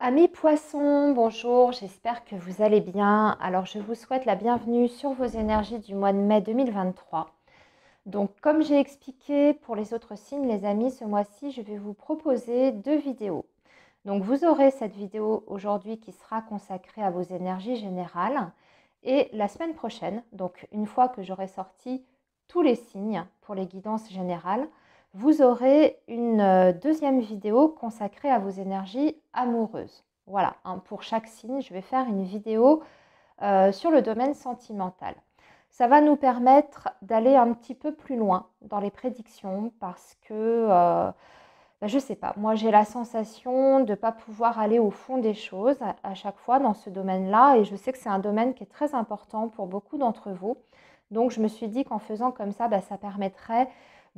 Amis poissons, bonjour, j'espère que vous allez bien. Alors je vous souhaite la bienvenue sur vos énergies du mois de mai 2023. Donc comme j'ai expliqué pour les autres signes, les amis, ce mois-ci, je vais vous proposer deux vidéos. Donc vous aurez cette vidéo aujourd'hui qui sera consacrée à vos énergies générales et la semaine prochaine, donc une fois que j'aurai sorti tous les signes pour les guidances générales, vous aurez une euh, deuxième vidéo consacrée à vos énergies amoureuses. Voilà, hein, pour chaque signe, je vais faire une vidéo euh, sur le domaine sentimental. Ça va nous permettre d'aller un petit peu plus loin dans les prédictions parce que, euh, ben, je ne sais pas, moi j'ai la sensation de ne pas pouvoir aller au fond des choses à, chaque fois dans ce domaine-là et je sais que c'est un domaine qui est très important pour beaucoup d'entre vous. Donc je me suis dit qu'en faisant comme ça, ben, ça permettrait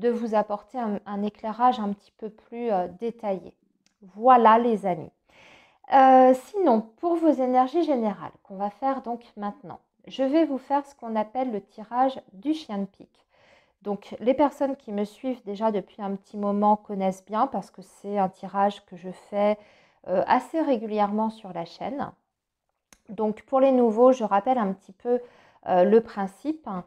de vous apporter un, éclairage un petit peu plus euh, détaillé. Voilà les amis. Euh, sinon, pour vos énergies générales, qu'on va faire donc maintenant, je vais vous faire ce qu'on appelle le tirage du chien de pique. Donc les personnes qui me suivent déjà depuis un petit moment connaissent bien parce que c'est un tirage que je fais euh, assez régulièrement sur la chaîne. Donc pour les nouveaux, je rappelle un petit peu le principe. Hein.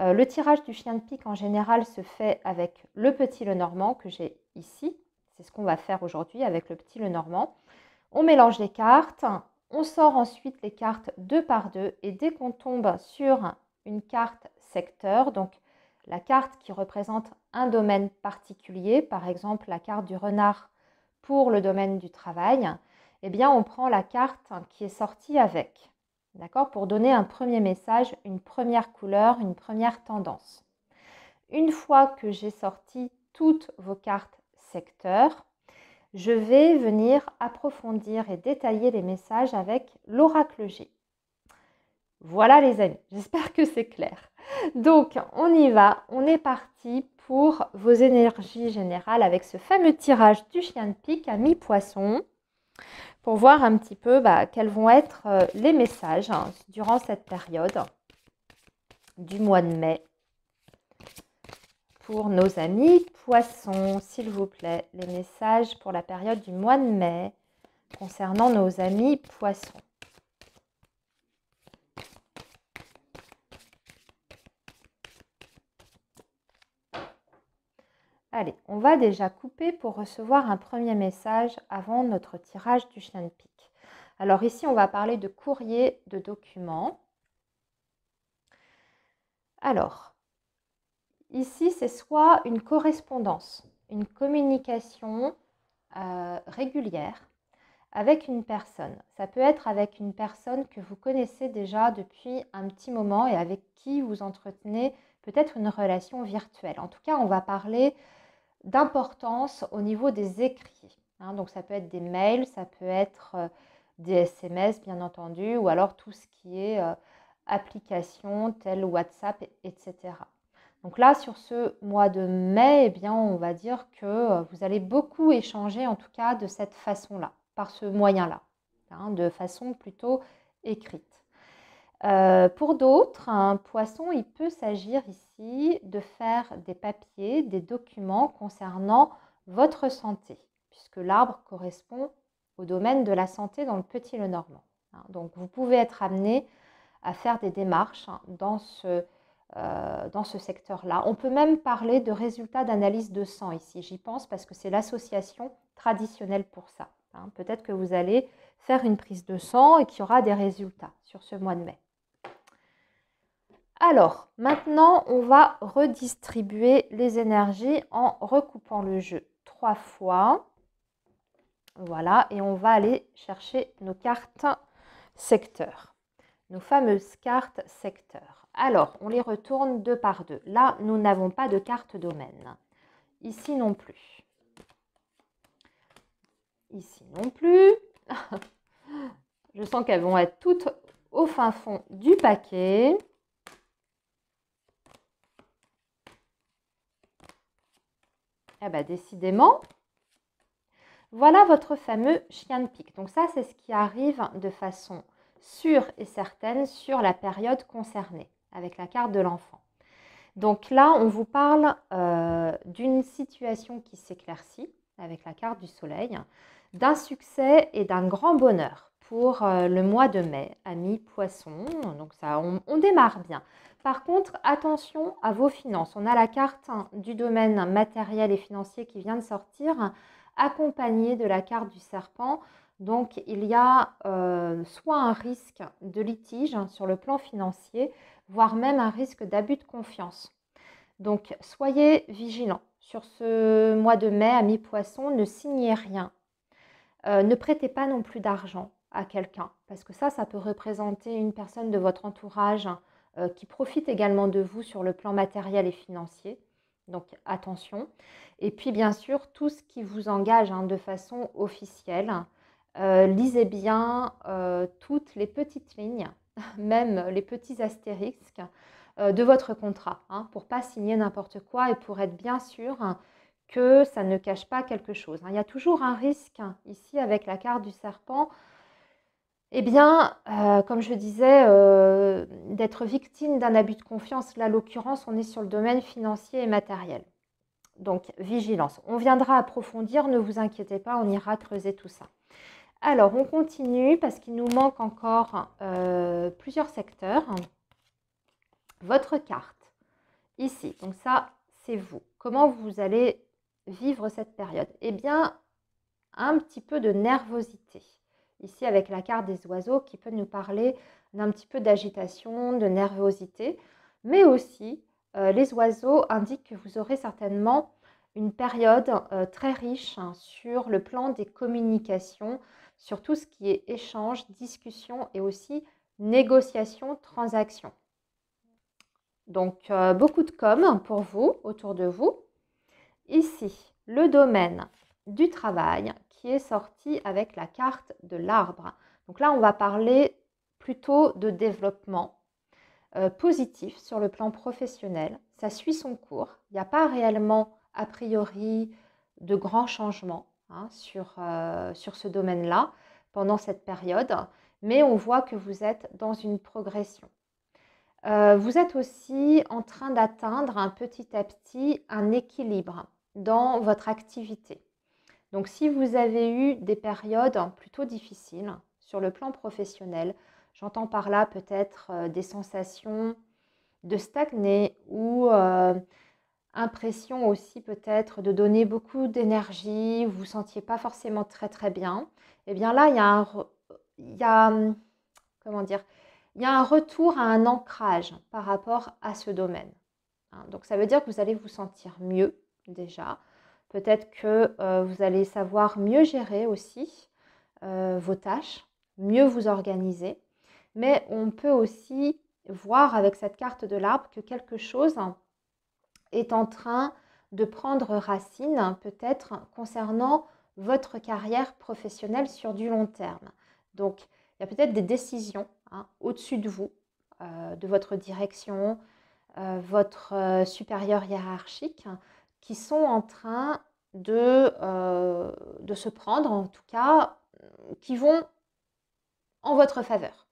Euh, le tirage du chien de pique en général se fait avec le petit le normand que j'ai ici. C'est ce qu'on va faire aujourd'hui avec le petit le normand. On mélange les cartes, on sort ensuite les cartes deux par deux et dès qu'on tombe sur une carte secteur, donc la carte qui représente un domaine particulier, par exemple la carte du renard pour le domaine du travail, eh bien on prend la carte qui est sortie avec d'accord Pour donner un premier message, une première couleur, une première tendance. Une fois que j'ai sorti toutes vos cartes secteurs, je vais venir approfondir et détailler les messages avec l'oracle G. Voilà les amis, j'espère que c'est clair. Donc on y va, on est parti pour vos énergies générales avec ce fameux tirage du chien de pique à mi-poisson pour voir un petit peu bah, quels vont être euh, les messages hein, durant cette période du mois de mai pour nos amis poissons, s'il vous plaît, les messages pour la période du mois de mai concernant nos amis poissons. Allez, on va déjà couper pour recevoir un premier message avant notre tirage du chien de pique. Alors ici, on va parler de courrier de documents. Alors, ici, c'est soit une correspondance, une communication euh, régulière avec une personne. Ça peut être avec une personne que vous connaissez déjà depuis un petit moment et avec qui vous entretenez peut-être une relation virtuelle. En tout cas, on va parler d'importance au niveau des écrits. Hein. donc ça peut être des mails, ça peut être euh, des SMS bien entendu, ou alors tout ce qui est euh, applications tel WhatsApp, etc. Donc là, sur ce mois de mai, eh bien, on va dire que euh, vous allez beaucoup échanger, en tout cas de cette façon-là, par ce moyen-là, hein, de façon plutôt écrite. Euh, pour d'autres, un poisson, il peut s'agir ici de faire des papiers, des documents concernant votre santé, puisque l'arbre correspond au domaine de la santé dans le petit le normand. Hein. Donc vous pouvez être amené à faire des démarches hein, dans ce, euh, dans ce secteur-là. On peut même parler de résultats d'analyse de sang ici, j'y pense parce que c'est l'association traditionnelle pour ça. Hein. Peut-être que vous allez faire une prise de sang et qu'il y aura des résultats sur ce mois de mai. Alors, maintenant, on va redistribuer les énergies en recoupant le jeu trois fois. Voilà, et on va aller chercher nos cartes secteurs, nos fameuses cartes secteurs. Alors, on les retourne deux par deux. Là, nous n'avons pas de carte domaine. Ici non plus. Ici non plus. Je sens qu'elles vont être toutes au fin fond du paquet. Eh bien, décidément, voilà votre fameux chien de pique. Donc ça, c'est ce qui arrive de façon sûre et certaine sur la période concernée avec la carte de l'enfant. Donc là, on vous parle euh, d'une situation qui s'éclaircit avec la carte du soleil, d'un succès et d'un grand bonheur pour euh, le mois de mai, amis poissons. Donc ça, on démarre bien. Par contre, attention à vos finances. On a la carte hein, du domaine matériel et financier qui vient de sortir, accompagnée de la carte du serpent. Donc, il y a euh, soit un risque de litige hein, sur le plan financier, voire même un risque d'abus de confiance. Donc, soyez vigilants. Sur ce mois de mai, amis poissons, ne signez rien. Euh, ne prêtez pas non plus d'argent à quelqu'un, parce que ça, ça peut représenter une personne de votre entourage, euh, qui profitent également de vous sur le plan matériel et financier. Donc attention. Et puis bien sûr, tout ce qui vous engage hein, de façon officielle. Euh, lisez bien euh, toutes les petites lignes, même les petits astérisques de votre contrat, pour hein, pour pas signer n'importe quoi et pour être bien sûr que ça ne cache pas quelque chose. Hein. Il y a toujours un risque ici avec la carte du serpent eh bien, euh, comme je disais, euh, d'être victime d'un abus de confiance, là, l'occurrence, on est sur le domaine financier et matériel. Donc, vigilance. On viendra approfondir, ne vous inquiétez pas, on ira creuser tout ça. Alors, on continue parce qu'il nous manque encore euh, plusieurs secteurs. Votre carte, ici. Donc ça, c'est vous. Comment vous allez vivre cette période Eh bien, un petit peu de nervosité ici avec la carte des oiseaux qui peut nous parler d'un petit peu d'agitation, de nervosité, mais aussi euh, les oiseaux indiquent que vous aurez certainement une période euh, très riche hein, sur le plan des communications, sur tout ce qui est échange, discussion et aussi négociation, transactions. Donc euh, beaucoup de com pour vous, autour de vous. Ici, le domaine du travail est sorti avec la carte de l'arbre. Donc là, on va parler plutôt de développement euh, positif sur le plan professionnel. Ça suit son cours. Il n'y a pas réellement, a priori, de grands changements hein, sur, euh, sur ce domaine-là pendant cette période, mais on voit que vous êtes dans une progression. Euh, vous êtes aussi en train d'atteindre un petit à petit un équilibre dans votre activité. Donc si vous avez eu des périodes plutôt difficiles sur le plan professionnel, j'entends par là peut-être euh, des sensations de stagner ou euh, impression aussi peut-être de donner beaucoup d'énergie, vous ne vous sentiez pas forcément très très bien, et eh bien là, y a, comment dire il y a un retour à un ancrage par rapport à ce domaine. Hein. donc ça veut dire que vous allez vous sentir mieux déjà. Peut-être que euh, vous allez savoir mieux gérer aussi euh, vos tâches, mieux vous organiser. Mais on peut aussi voir avec cette carte de l'arbre que quelque chose est en train de prendre racine, peut-être concernant votre carrière professionnelle sur du long terme. Donc, il y a peut-être des décisions hein, au-dessus de vous, euh, de votre direction, votre supérieur hiérarchique, qui sont en train de, euh, de se prendre, en tout cas, qui vont en votre faveur.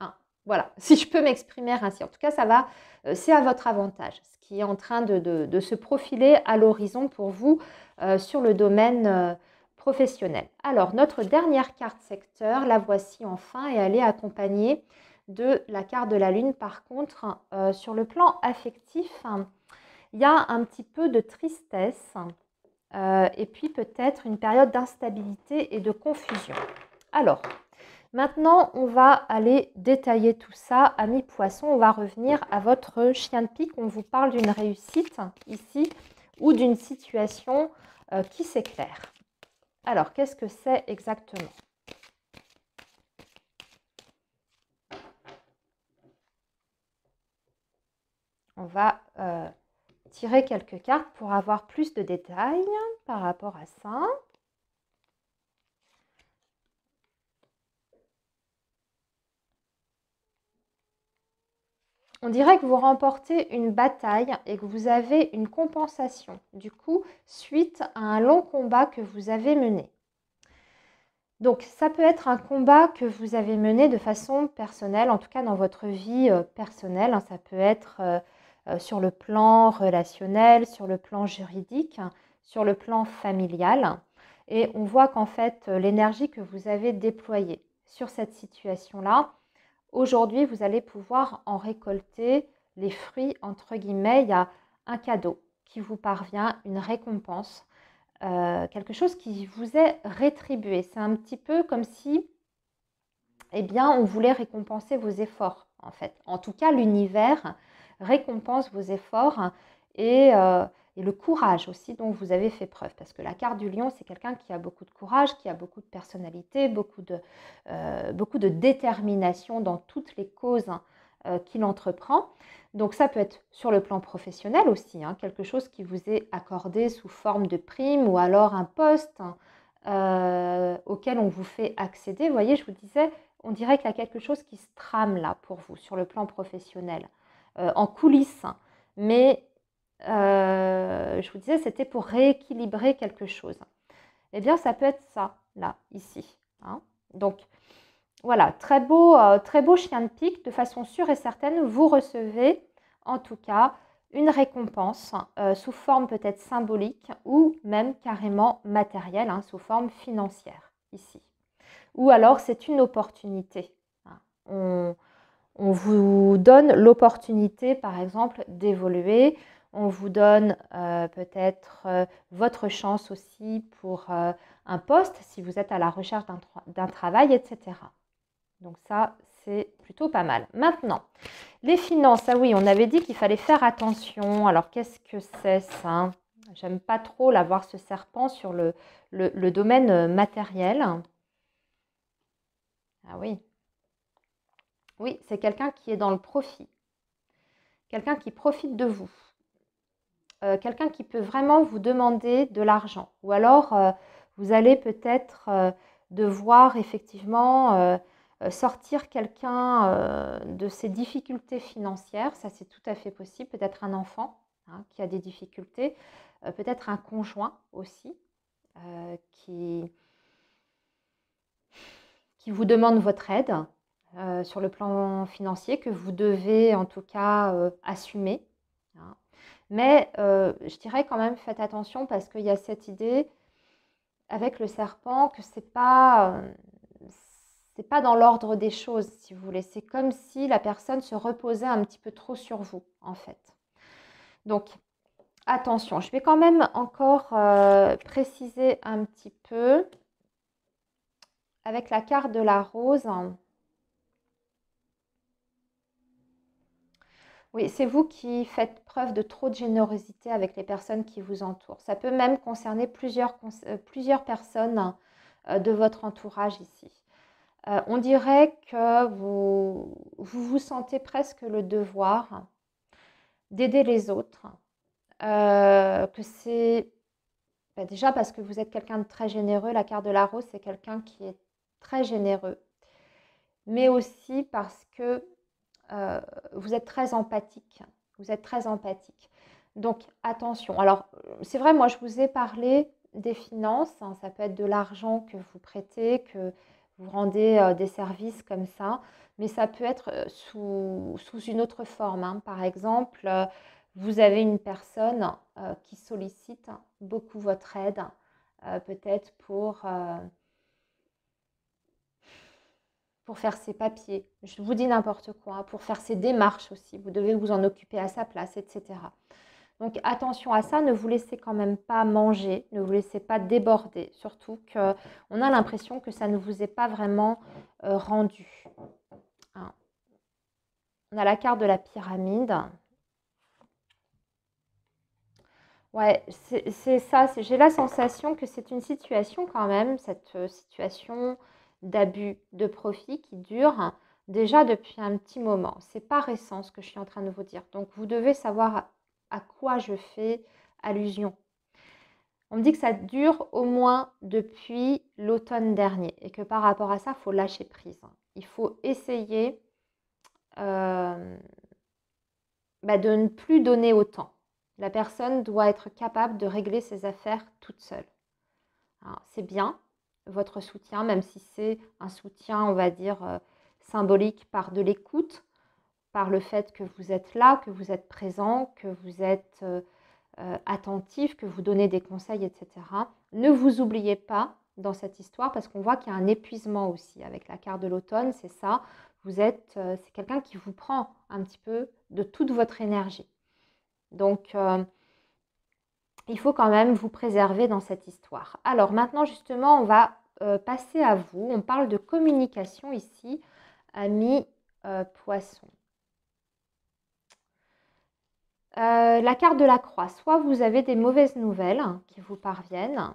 Hein, voilà, si je peux m'exprimer ainsi. En tout cas, ça va, euh, c'est à votre avantage, ce qui est en train de, se profiler à l'horizon pour vous euh, sur le domaine professionnel. Alors, notre dernière carte secteur, la voici enfin, et elle est accompagnée de la carte de la Lune. Par contre, hein, sur le plan affectif, hein, il y a un petit peu de tristesse euh, et puis peut-être une période d'instabilité et de confusion. Alors, maintenant, on va aller détailler tout ça. Amis poissons, on va revenir à votre chien de pique. On vous parle d'une réussite ici ou d'une situation euh, qui s'éclaire. Alors, qu'est-ce que c'est exactement On va euh, tirer quelques cartes pour avoir plus de détails par rapport à ça. On dirait que vous remportez une bataille et que vous avez une compensation, du coup, suite à un long combat que vous avez mené. Donc ça peut être un combat que vous avez mené de façon personnelle, en tout cas dans votre vie euh, personnelle. Hein. ça peut être euh, euh, sur le plan relationnel, sur le plan juridique, sur le plan familial. Et on voit qu'en fait, euh, l'énergie que vous avez déployée sur cette situation-là, aujourd'hui, vous allez pouvoir en récolter les fruits, entre guillemets, il y a un cadeau qui vous parvient, une récompense, euh, quelque chose qui vous est rétribué. C'est un petit peu comme si, eh bien, on voulait récompenser vos efforts, en fait. En tout cas, l'univers récompense vos efforts euh, et, le courage aussi dont vous avez fait preuve. Parce que la carte du lion, c'est quelqu'un qui a beaucoup de courage, qui a beaucoup de personnalité, beaucoup de, euh, détermination dans toutes les causes euh, qu'il entreprend. Donc ça peut être sur le plan professionnel aussi, hein, quelque chose qui vous est accordé sous forme de prime ou alors un poste. auquel on vous fait accéder. Vous voyez, je vous disais, on dirait qu'il y a quelque chose qui se trame là pour vous sur le plan professionnel. Euh, en coulisses. Mais euh, je vous disais, c'était pour rééquilibrer quelque chose. Eh bien, ça peut être ça, là, ici. Hein. Donc, voilà, très beau, euh, très beau chien de pique. De façon sûre et certaine, vous recevez, en tout cas, une récompense sous forme peut-être symbolique ou même carrément matérielle, hein, sous forme financière, ici. Ou alors, c'est une opportunité. Hein. On, on vous donne l'opportunité, par exemple, d'évoluer. On vous donne euh, peut-être euh, votre chance aussi pour euh, un poste si vous êtes à la recherche d'un, travail, etc. Donc ça, c'est plutôt pas mal. Maintenant, les finances. Ah oui, on avait dit qu'il fallait faire attention. Alors qu'est-ce que c'est ça J'aime pas trop l'avoir ce serpent sur le domaine matériel. Ah oui, oui, c'est quelqu'un qui est dans le profit. Quelqu'un qui profite de vous. Euh, quelqu'un qui peut vraiment vous demander de l'argent. Ou alors, euh, vous allez peut-être euh, devoir effectivement sortir quelqu'un de ses difficultés financières. Ça, c'est tout à fait possible. Peut-être un enfant hein, qui a des difficultés. peut-être un conjoint aussi qui, qui vous demande votre aide. Euh, sur le plan financier que vous devez en tout cas euh, assumer. Hein. Mais euh, je dirais quand même faites attention parce qu'il y a cette idée avec le serpent que ce pas pas dans l'ordre des choses si vous voulez. C'est comme si la personne se reposait un petit peu trop sur vous en fait. Donc attention, je vais quand même encore préciser un petit peu avec la carte de la rose. Hein. c'est vous qui faites preuve de trop de générosité avec les personnes qui vous entourent. Ça peut même concerner plusieurs, euh, personnes euh, de votre entourage ici. Euh, on dirait que vous, vous, sentez presque le devoir d'aider les autres, que c'est bah, déjà parce que vous êtes quelqu'un de très généreux, la carte de la rose, c'est quelqu'un qui est très généreux, mais aussi parce que euh, vous êtes très empathique. Vous êtes très empathique. Donc attention. Alors c'est vrai, moi je vous ai parlé des finances. Hein. ça peut être de l'argent que vous prêtez, que vous rendez euh, des services comme ça, mais ça peut être euh, sous, une autre forme. Hein. Par exemple, vous avez une personne qui sollicite beaucoup votre aide, peut-être pour pour faire ses papiers, je vous dis n'importe quoi, hein, pour faire ses démarches aussi, vous devez vous en occuper à sa place, etc. Donc attention à ça, ne vous laissez quand même pas manger, ne vous laissez pas déborder, surtout qu'on a l'impression que ça ne vous est pas vraiment euh, rendu. Hein. On a la carte de la pyramide. Ouais, c'est ça, j'ai la sensation que c'est une situation quand même, cette euh, situation d'abus de profit qui durent déjà depuis un petit moment. C'est pas récent ce que je suis en train de vous dire. Donc vous devez savoir à quoi je fais allusion. On me dit que ça dure au moins depuis l'automne dernier et que par rapport à ça, il faut lâcher prise. Il faut essayer euh, bah, de ne plus donner autant. La personne doit être capable de régler ses affaires toute seule. Hein, c'est bien, votre soutien, même si c'est un soutien, on va dire, euh, symbolique par de l'écoute, par le fait que vous êtes là, que vous êtes présent, que vous êtes euh, euh, attentif, que vous donnez des conseils, etc. Ne vous oubliez pas dans cette histoire parce qu'on voit qu'il y a un épuisement aussi avec la carte de l'automne, c'est ça. Vous êtes, c'est quelqu'un qui vous prend un petit peu de toute votre énergie. Donc, il faut quand même vous préserver dans cette histoire. Alors maintenant justement, on va euh, passer à vous. On parle de communication ici, ami euh, poissons. Euh, la carte de la croix, soit vous avez des mauvaises nouvelles hein, qui vous parviennent,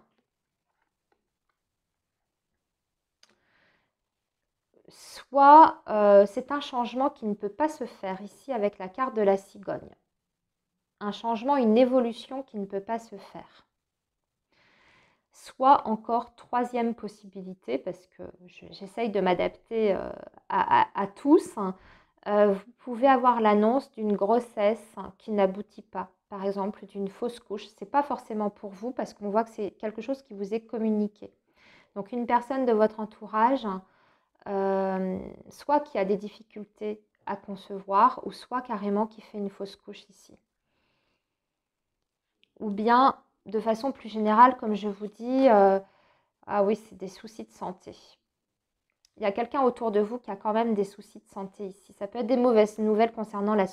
soit c'est un changement qui ne peut pas se faire ici avec la carte de la cigogne un changement, une évolution qui ne peut pas se faire. Soit encore troisième possibilité, parce que j'essaye de m'adapter euh, à, tous, hein. euh, vous pouvez avoir l'annonce d'une grossesse qui n'aboutit pas, par exemple d'une fausse couche. Ce n'est pas forcément pour vous parce qu'on voit que c'est quelque chose qui vous est communiqué. Donc une personne de votre entourage, euh, soit qui a des difficultés à concevoir, ou soit carrément qui fait une fausse couche ici ou bien de façon plus générale, comme je vous dis, euh, ah oui, c'est des soucis de santé. Il y a quelqu'un autour de vous qui a quand même des soucis de santé ici. Ça peut être des mauvaises nouvelles concernant la,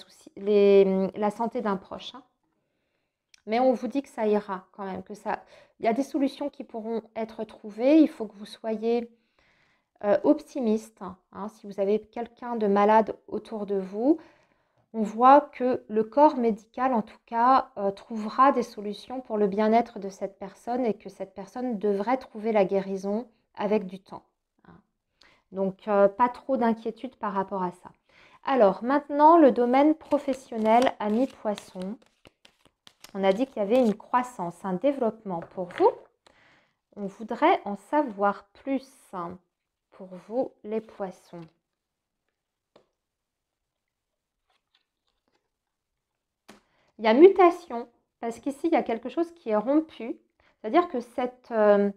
santé d'un proche. Hein. Mais on vous dit que ça ira quand même, que ça. Il y a des solutions qui pourront être trouvées. Il faut que vous soyez euh, optimiste. Hein. si vous avez quelqu'un de malade autour de vous, on voit que le corps médical, en tout cas, euh, trouvera des solutions pour le bien-être de cette personne et que cette personne devrait trouver la guérison avec du temps. Hein. Donc, euh, pas trop d'inquiétude par rapport à ça. Alors, maintenant, le domaine professionnel, ami poisson. On a dit qu'il y avait une croissance, un développement pour vous. On voudrait en savoir plus hein, pour vous, les poissons. Il y a mutation, parce qu'ici, il y a quelque chose qui est rompu. C'est-à-dire que cette... Euh,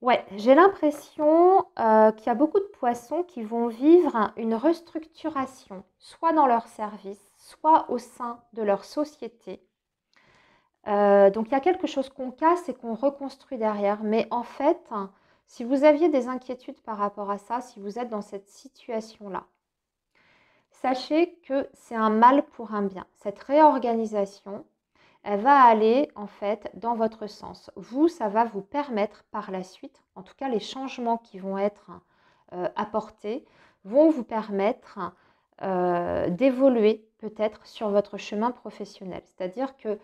ouais, j'ai l'impression euh, qu'il y a beaucoup de poissons qui vont vivre une restructuration, soit dans leur service, soit au sein de leur société. Euh, donc il y a quelque chose qu'on casse et qu'on reconstruit derrière. Mais en fait, si vous aviez des inquiétudes par rapport à ça, si vous êtes dans cette situation-là, sachez que c'est un mal pour un bien. Cette réorganisation, elle va aller en fait dans votre sens. Vous, ça va vous permettre par la suite, en tout cas les changements qui vont être euh, apportés, vont vous permettre euh, d'évoluer peut-être sur votre chemin professionnel. C'est-à-dire que,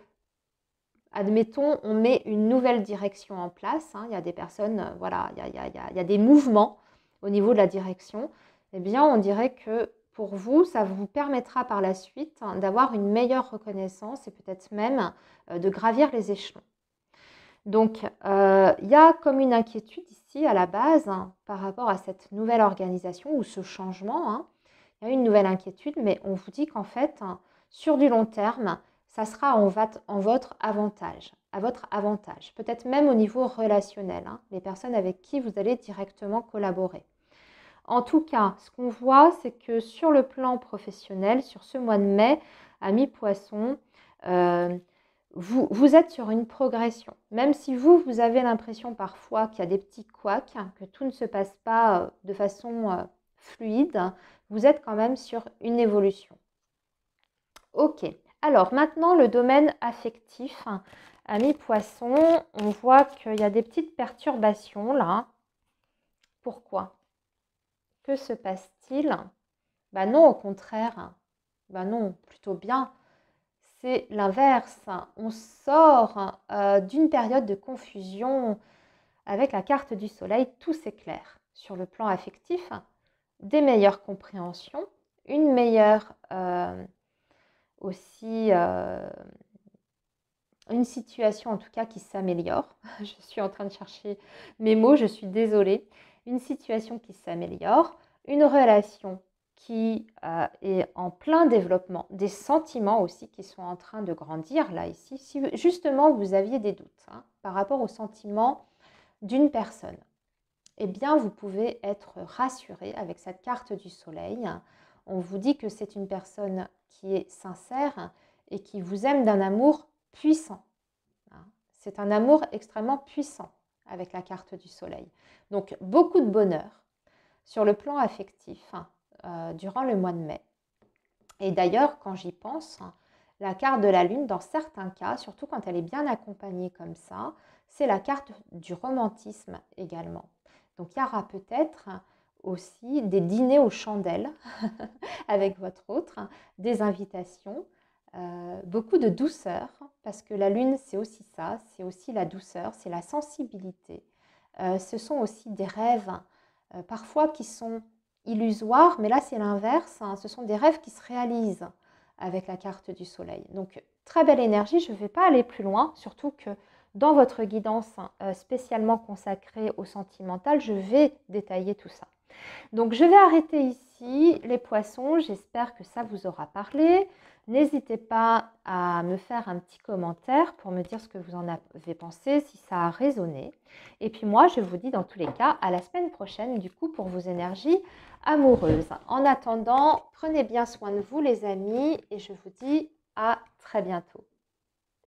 admettons, on met une nouvelle direction en place, hein, il y a des personnes, voilà, il il y a des mouvements au niveau de la direction, eh bien on dirait que pour vous, ça vous permettra par la suite hein, d'avoir une meilleure reconnaissance et peut-être même euh, de gravir les échelons. Donc, euh, il y a comme une inquiétude ici à la base hein, par rapport à cette nouvelle organisation ou ce changement. Hein. Il y a une nouvelle inquiétude, mais on vous dit qu'en fait, sur du long terme, ça sera en, votre avantage à votre avantage, peut-être même au niveau relationnel, les personnes avec qui vous allez directement collaborer. En tout cas, ce qu'on voit, c'est que sur le plan professionnel, sur ce mois de mai, ami poissons, euh, vous, vous, êtes sur une progression. Même si vous, vous avez l'impression parfois qu'il y a des petits couacs, que tout ne se passe pas euh, de façon euh, fluide, vous êtes quand même sur une évolution. Ok, alors maintenant le domaine affectif. ami poissons, on voit qu'il y a des petites perturbations là. Pourquoi que se passe-t-il Ben non, au contraire. Ben non, plutôt bien. C'est l'inverse. On sort euh, d'une période de confusion avec la carte du soleil. Tout s'éclaire sur le plan affectif, des meilleures compréhensions, une meilleure euh, aussi euh, une situation en tout cas qui s'améliore. Je suis en train de chercher mes mots, je suis désolée une situation qui s'améliore, une relation qui euh, est en plein développement, des sentiments aussi qui sont en train de grandir là ici, si justement vous aviez des doutes hein, par rapport aux sentiments d'une personne, eh bien vous pouvez être rassuré avec cette carte du soleil. On vous dit que c'est une personne qui est sincère et qui vous aime d'un amour puissant. Hein. C'est un amour extrêmement puissant avec la carte du soleil. Donc beaucoup de bonheur sur le plan affectif hein, euh, durant le mois de mai. Et d'ailleurs, quand j'y pense, hein, la carte de la Lune, dans certains cas, surtout quand elle est bien accompagnée comme ça, c'est la carte du romantisme également. Donc il y aura peut-être hein, aussi des dîners aux chandelles avec votre autre, des invitations, euh, beaucoup de douceur, parce que la lune, c'est aussi ça, c'est aussi la douceur, c'est la sensibilité. Euh, ce sont aussi des rêves, euh, parfois qui sont illusoires, mais là, c'est l'inverse. Hein. ce sont des rêves qui se réalisent avec la carte du soleil. Donc, très belle énergie, je ne vais pas aller plus loin, surtout que dans votre guidance hein, spécialement consacrée au sentimental, je vais détailler tout ça. Donc je vais arrêter ici les poissons, j'espère que ça vous aura parlé. N'hésitez pas à me faire un petit commentaire pour me dire ce que vous en avez pensé, si ça a résonné. Et puis moi, je vous dis dans tous les cas à la semaine prochaine du coup pour vos énergies amoureuses. En attendant, prenez bien soin de vous les amis et je vous dis à très bientôt.